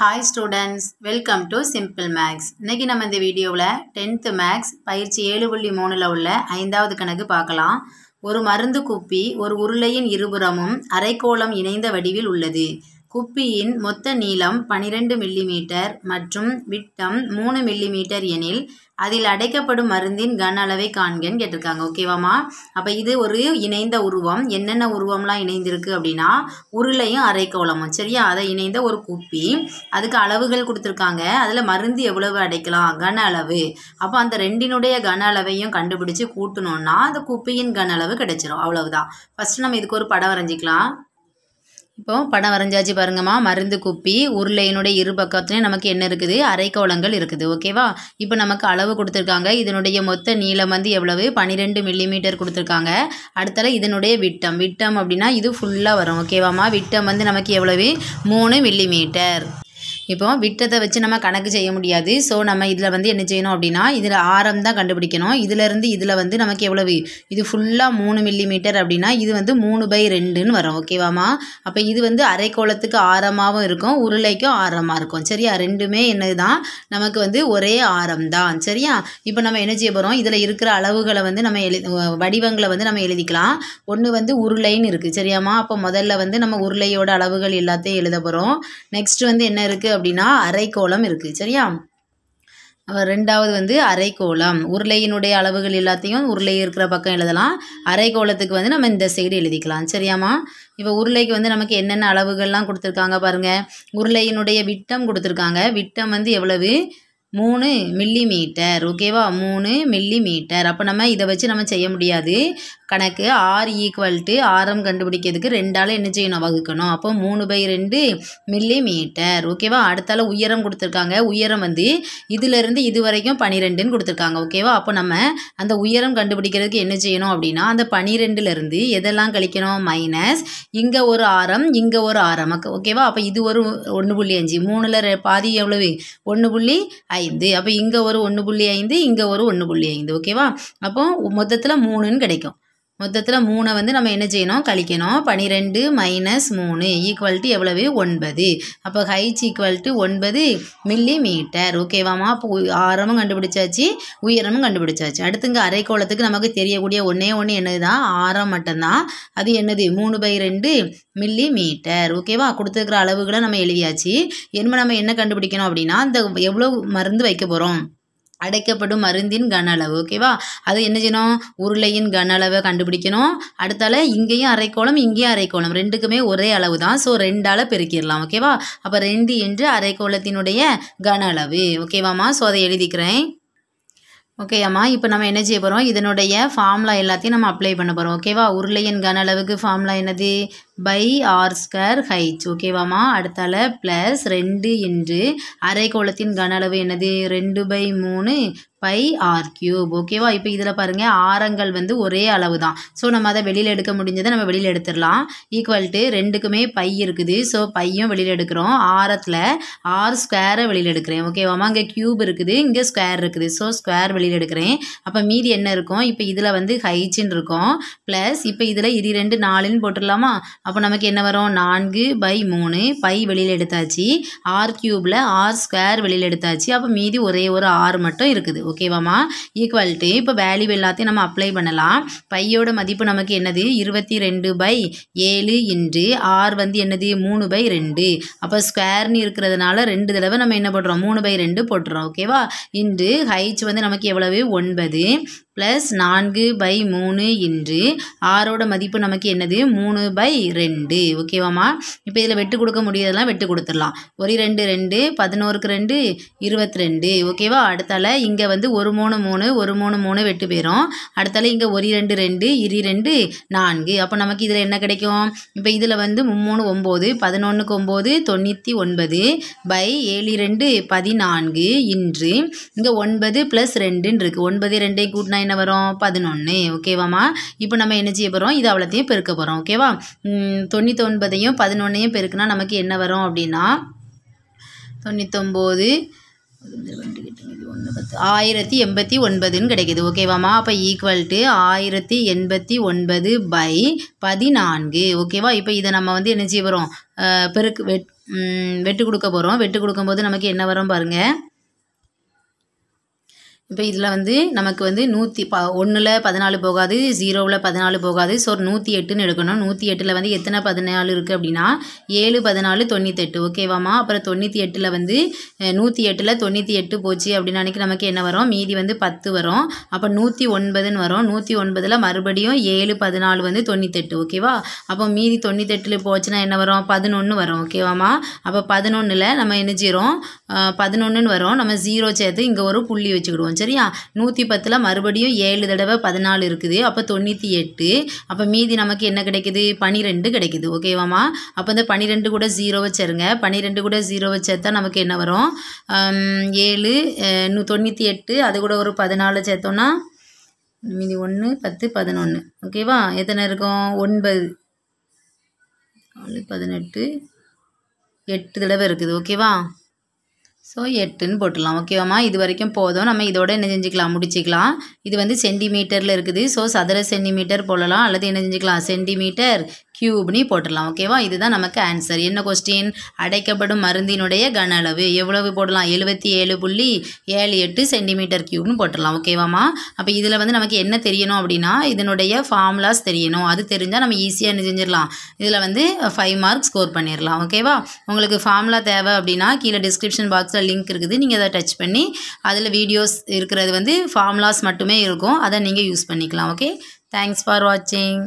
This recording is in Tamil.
hi students welcome to simple maths இன்றைக்கி நம்ம இந்த வீடியோவில் டென்த்து மேக்ஸ் பயிற்சி ஏழு புள்ளி மூணில் உள்ள ஐந்தாவது கணக்கு பார்க்கலாம் ஒரு மருந்து குப்பி ஒரு உருளையின் இருபுறமும் அரைக்கோளம் இணைந்த வடிவில் உள்ளது குப்பியின் மொத்த நீளம் பனிரெண்டு மில்லிமீட்டர் மற்றும் விட்டம் மூணு மில்லிமீட்டர் எனில் அதில் அடைக்கப்படும் மருந்தின் கன அளவை காண்கன்னு கேட்டிருக்காங்க ஓகேவாமா அப்போ இது ஒரு இணைந்த உருவம் என்னென்ன உருவம்லாம் இணைந்திருக்கு அப்படின்னா உருளையும் அரைக்கோளமும் சரியா அதை இணைந்த ஒரு குப்பி அதுக்கு அளவுகள் கொடுத்துருக்காங்க அதில் மருந்து எவ்வளவு அடைக்கலாம் கன அளவு அப்போ அந்த ரெண்டினுடைய கன அளவையும் கண்டுபிடிச்சு கூட்டணும்னா அந்த குப்பியின் கன அளவு கிடைச்சிரும் அவ்வளவுதான் ஃபஸ்ட்டு நம்ம இதுக்கு ஒரு படம் வரைஞ்சிக்கலாம் இப்போ படம் வரைஞ்சாச்சு பாருங்கம்மா மருந்து குப்பி உருளையினுடைய இரு பக்கத்துலேயும் நமக்கு என்ன இருக்குது அரைக்கோளங்கள் இருக்குது ஓகேவா இப்போ நமக்கு அளவு கொடுத்துருக்காங்க இதனுடைய மொத்த நீளம் வந்து எவ்வளவு பன்னிரெண்டு மில்லிமீட்டர் கொடுத்துருக்காங்க அடுத்தால இதனுடைய விட்டம் விட்டம் அப்படின்னா இது ஃபுல்லாக வரும் ஓகேவாம்மா விட்டம் வந்து நமக்கு எவ்வளவு மூணு மில்லிமீட்டர் இப்போ விட்டதை வச்சு நம்ம கணக்கு செய்ய முடியாது ஸோ நம்ம இதில் வந்து என்ன செய்யணும் அப்படின்னா இதில் ஆரம் தான் கண்டுபிடிக்கணும் இதிலேருந்து இதில் வந்து நமக்கு எவ்வளவு இது ஃபுல்லாக மூணு மில்லி மீட்டர் அப்படின்னா இது வந்து மூணு பை ரெண்டுன்னு வரும் ஓகேவாம்மா அப்போ இது வந்து அரைக்கோளத்துக்கு ஆரமாகவும் இருக்கும் உருளைக்கும் ஆரமாக இருக்கும் சரியா ரெண்டுமே என்னது தான் நமக்கு வந்து ஒரே ஆரம் தான் சரியா இப்போ நம்ம என்ன செய்ய போகிறோம் இதில் இருக்கிற அளவுகளை வந்து நம்ம எழு வடிவங்களை வந்து நம்ம எழுதிக்கலாம் ஒன்று வந்து உருளைன்னு இருக்குது சரியாம்மா அப்போ முதல்ல வந்து நம்ம உருளையோட அளவுகள் எல்லாத்தையும் எழுத போகிறோம் நெக்ஸ்ட் வந்து என்ன இருக்குது அப்படின்னா அரைக்கோளம் இருக்குது சரியா ரெண்டாவது வந்து அரைக்கோளம் உருளையினுடைய அளவுகள் எல்லாத்தையும் உருளை இருக்கிற பக்கம் எழுதலாம் அரைக்கோளத்துக்கு வந்து நம்ம இந்த சைடு எழுதிக்கலாம் சரியாமா இப்போ உருளைக்கு வந்து நமக்கு என்னென்ன அளவுகள்லாம் கொடுத்துருக்காங்க பாருங்கள் உருளையினுடைய விட்டம் கொடுத்துருக்காங்க விட்டம் வந்து எவ்வளவு மூணு மில்லி மீட்டர் ஓகேவா மூணு மில்லி மீட்டர் அப்போ நம்ம இதை வச்சு நம்ம செய்ய முடியாது கணக்கு ஆர் ஈக்குவல் டு ஆரம் கண்டுபிடிக்கிறதுக்கு ரெண்டாலும் என்ன செய்யணும் வகுக்கணும் அப்போ மூணு பை ரெண்டு மில்லி மீட்டர் ஓகேவா அடுத்தால உயரம் கொடுத்துருக்காங்க உயரம் வந்து இதுலேருந்து இது வரைக்கும் பனிரெண்டுன்னு கொடுத்துருக்காங்க ஓகேவா அப்போ நம்ம அந்த உயரம் கண்டுபிடிக்கிறதுக்கு என்ன செய்யணும் அப்படின்னா அந்த பனிரெண்டுலேருந்து எதெல்லாம் கழிக்கணும் மைனஸ் இங்கே ஒரு ஆரம் இங்கே ஒரு ஆரம் ஓகேவா அப்போ இது ஒரு ஒன்று புள்ளி அஞ்சு மூணில் பாதி எவ்வளவு ஒன்று புள்ளி ஐந்து அப்போ இங்கே ஒரு ஒன்று புள்ளி ஐந்து இங்கே ஒரு ஒன்று புள்ளி ஐந்து ஓகேவா அப்போ மொத்தத்தில் மூணுன்னு கிடைக்கும் மொத்தத்தில் மூணை வந்து நம்ம என்ன செய்யணும் கழிக்கணும் பனிரெண்டு மைனஸ் மூணு ஈக்குவல் டு எவ்வளவு ஒன்பது அப்போ ஹைச் ஈக்குவல் டு ஒன்பது மில்லி மீட்டர் ஓகேவாமா அப்போ ஆரமும் கண்டுபிடிச்சாச்சு உயரமும் கண்டுபிடிச்சாச்சு அடுத்துங்க அரைக்கோளத்துக்கு நமக்கு தெரியக்கூடிய ஒன்றே ஒன்று என்னது தான் ஆரம் மட்டும்தான் அது என்னது மூணு பை ரெண்டு மில்லி மீட்டர் ஓகேவா கொடுத்துருக்குற அளவுகளை நம்ம எழுதியாச்சு என்ன நம்ம என்ன கண்டுபிடிக்கணும் அப்படின்னா இந்த எவ்வளோ மருந்து வைக்க போகிறோம் அடைக்கப்படும் மருந்தின் கன அளவு ஓகேவா அது என்ன செய்யணும் உருளையின் கன அளவை கண்டுபிடிக்கணும் அடுத்தால இங்கேயும் அரைக்கோளம் இங்கேயும் அரைக்கோளம் ரெண்டுக்குமே ஒரே அளவு தான் ஸோ ரெண்டால் பெருக்கிடலாம் ஓகேவா அப்போ ரெண்டு என்று அரைக்கோளத்தினுடைய கன அளவு ஓகேவாம்மா ஸோ அதை எழுதிக்கிறேன் ஓகேயாம்மா இப்போ நம்ம என்ன செய்ய போகிறோம் இதனுடைய ஃபார்முலா எல்லாத்தையும் நம்ம அப்ளை பண்ண போகிறோம் ஓகேவா உருளையின் கன அளவுக்கு ஃபார்முலா என்னது பை ஆர் ஸ்கொயர் ஹைச் ஓகேவாம்மா அடுத்தால ப்ளஸ் ரெண்டு என்று அரைக்கோளத்தின் கன அளவு என்னது ரெண்டு பை மூணு பை ஆர் கியூப் ஓகேவா இப்போ இதில் பாருங்கள் ஆரங்கள் வந்து ஒரே அளவு தான் ஸோ நம்ம அதை வெளியில் எடுக்க முடிஞ்சதை நம்ம வெளியில் எடுத்துடலாம் ஈக்குவல் டு ரெண்டுக்குமே பை இருக்குது ஸோ பையும் வெளியில் எடுக்கிறோம் ஆரத்தில் ஆர் ஸ்கொயரை வெளியில் எடுக்கிறேன் ஓகேவாமா இங்கே கியூப் இருக்குது இங்கே ஸ்கொயர் இருக்குது ஸோ ஸ்கொயர் வெளியில் எடுக்கிறேன் அப்போ மீதி என்ன இருக்கும் இப்போ இதில் வந்து ஹைச்சின்னு இருக்கும் ப்ளஸ் இப்போ இதில் இரு ரெண்டு நாலுன்னு போட்டுடலாமா அப்போ நமக்கு என்ன வரும் நான்கு பை மூணு பை வெளியில் எடுத்தாச்சு ஆர் க்யூப்பில் ஆர் ஸ்கொயர் வெளியில் எடுத்தாச்சு அப்போ மீதி ஒரே ஒரு ஆர் மட்டும் இருக்குது ஓகேவாம்மா ஈக்குவல் இப்போ வேல்யூ எல்லாத்தையும் நம்ம அப்ளை பண்ணலாம் பையோட மதிப்பு நமக்கு என்னது இருபத்தி ரெண்டு பை ஏழு இன்று ஆர் வந்து என்னது மூணு பை ரெண்டு அப்போ ஸ்கொயர்னு இருக்கிறதுனால ரெண்டு தடவை நம்ம என்ன பண்ணுறோம் மூணு பை ரெண்டு போட்டுறோம் ஓகேவா இன்று ஹைச் வந்து நமக்கு எவ்வளவு ஒன்பது ப்ளஸ் நான்கு பை மூணு இன்று ஆறோட மதிப்பு நமக்கு என்னது மூணு பை ரெண்டு ஓகேவாம்மா இப்போ இதில் வெட்டு கொடுக்க முடியாதெல்லாம் வெட்டு கொடுத்துடலாம் ஒரு ரெண்டு ரெண்டு பதினோருக்கு ரெண்டு இருபத்தி ரெண்டு ஓகேவா அடுத்தால இங்கே வந்து ஒரு மூணு மூணு ஒரு மூணு மூணு வெட்டு போயிடும் அடுத்தால இங்கே ஒரு ரெண்டு ரெண்டு இரு ரெண்டு நான்கு அப்போ நமக்கு இதில் என்ன கிடைக்கும் இப்போ இதில் வந்து மூணு ஒம்பது பதினொன்றுக்கு ஒம்பது தொண்ணூற்றி ஒன்பது பை ஏழு ரெண்டு பதினான்கு இன்று இங்கே ஒன்பது ப்ளஸ் ரெண்டுன்னு இருக்குது ஒன்பது ரெண்டே கூட்டினா என்ன வரும் பதினொன்று ஓகேவாம்மா இப்போ நம்ம என்ன செய்ய போகிறோம் இது அவ்வளோத்தையும் பெருக்க போகிறோம் ஓகேவா தொண்ணூற்றி ஒன்பதையும் பதினொன்றையும் பெருக்குனா நமக்கு என்ன வரும் அப்படின்னா தொண்ணூத்தொம்போது ஆயிரத்தி எண்பத்தி ஒன்பதுன்னு கிடைக்கிது ஓகேவாம்மா அப்போ ஈக்குவல் டு ஆயிரத்தி எண்பத்தி ஒன்பது பை பதினான்கு ஓகேவா இப்போ இதை நம்ம வந்து என்ன செய்ய போகிறோம் பெருக்கு வெட் வெட்டு கொடுக்க போகிறோம் வெட்டு கொடுக்கும்போது நமக்கு என்ன வரும் பாருங்கள் இப்போ இதில் வந்து நமக்கு வந்து நூற்றி ப ஒன்றில் பதினாலு போகாது ஜீரோவில் பதினாலு போகாது ஸோ நூற்றி எட்டுன்னு எடுக்கணும் நூற்றி எட்டில் வந்து எத்தனை பதினாலு இருக்குது அப்படின்னா ஏழு பதினாலு தொண்ணூத்தெட்டு ஓகேவாம்மா அப்புறம் தொண்ணூற்றி எட்டில் வந்து நூற்றி எட்டில் தொண்ணூற்றி எட்டு போச்சு அப்படின்னு அன்றைக்கி நமக்கு என்ன வரும் மீதி வந்து பத்து வரும் அப்போ நூற்றி ஒன்பதுன்னு வரும் நூற்றி ஒன்பதில் மறுபடியும் ஏழு பதினாலு வந்து தொண்ணூத்தெட்டு ஓகேவா அப்போ மீதி தொண்ணூத்தெட்டில் போச்சுன்னா என்ன வரும் பதினொன்று வரும் ஓகேவாம்மா அப்போ பதினொன்றில் நம்ம என்ன செய்கிறோம் பதினொன்றுன்னு வரும் நம்ம ஜீரோ சேர்த்து இங்கே ஒரு புள்ளி வச்சுக்கிடுவோம் சரியா நூற்றி பத்தில் மறுபடியும் ஏழு தடவை பதினாலு இருக்குது அப்போ தொண்ணூற்றி எட்டு அப்போ மீதி நமக்கு என்ன கிடைக்குது பனிரெண்டு கிடைக்குது ஓகேவாம்மா அப்போ இந்த பனிரெண்டு கூட ஜீரோ வச்சுருங்க பனிரெண்டு கூட ஜீரோ வச்சா நமக்கு என்ன வரும் ஏழு தொண்ணூற்றி எட்டு அது கூட ஒரு பதினாலு சேர்த்தோன்னா மீதி ஒன்று பத்து பதினொன்று ஓகேவா எத்தனை இருக்கும் ஒன்பது பதினெட்டு எட்டு தடவை இருக்குது ஓகேவா ஸோ எட்டுன்னு போட்டுடலாம் ஓகேவாம்மா இது வரைக்கும் போதும் நம்ம இதோட என்ன செஞ்சுக்கலாம் முடிச்சுக்கலாம் இது வந்து சென்டிமீட்டரில் இருக்குது ஸோ சதுர சென்டிமீட்டர் போடலாம் அல்லது என்ன செஞ்சுக்கலாம் சென்டிமீட்டர் கியூப்னி போட்டுடலாம் ஓகேவா இதுதான் நமக்கு ஆன்சர் என்ன கொஸ்டின் அடைக்கப்படும் மருந்தினுடைய கன அளவு எவ்வளவு போடலாம் எழுபத்தி ஏழு புள்ளி ஏழு எட்டு சென்டிமீட்டர் கியூப்னு போட்டுடலாம் ஓகேவாம்மா அப்போ இதில் வந்து நமக்கு என்ன தெரியணும் அப்படின்னா இதனுடைய ஃபார்முலாஸ் தெரியணும் அது தெரிஞ்சால் நம்ம ஈஸியாக என்ன செஞ்சிடலாம் இதில் வந்து ஃபைவ் மார்க் ஸ்கோர் பண்ணிடலாம் ஓகேவா உங்களுக்கு ஃபார்முலா தேவை அப்படின்னா கீழே டிஸ்கிரிப்ஷன் பாக்ஸில் லிங்க் இருக்குது நீங்கள் அதை டச் பண்ணி அதில் வீடியோஸ் இருக்கிறது வந்து ஃபார்முலாஸ் மட்டுமே இருக்கும் அதை நீங்கள் யூஸ் பண்ணிக்கலாம் ஓகே தேங்க்ஸ் ஃபார் வாட்சிங்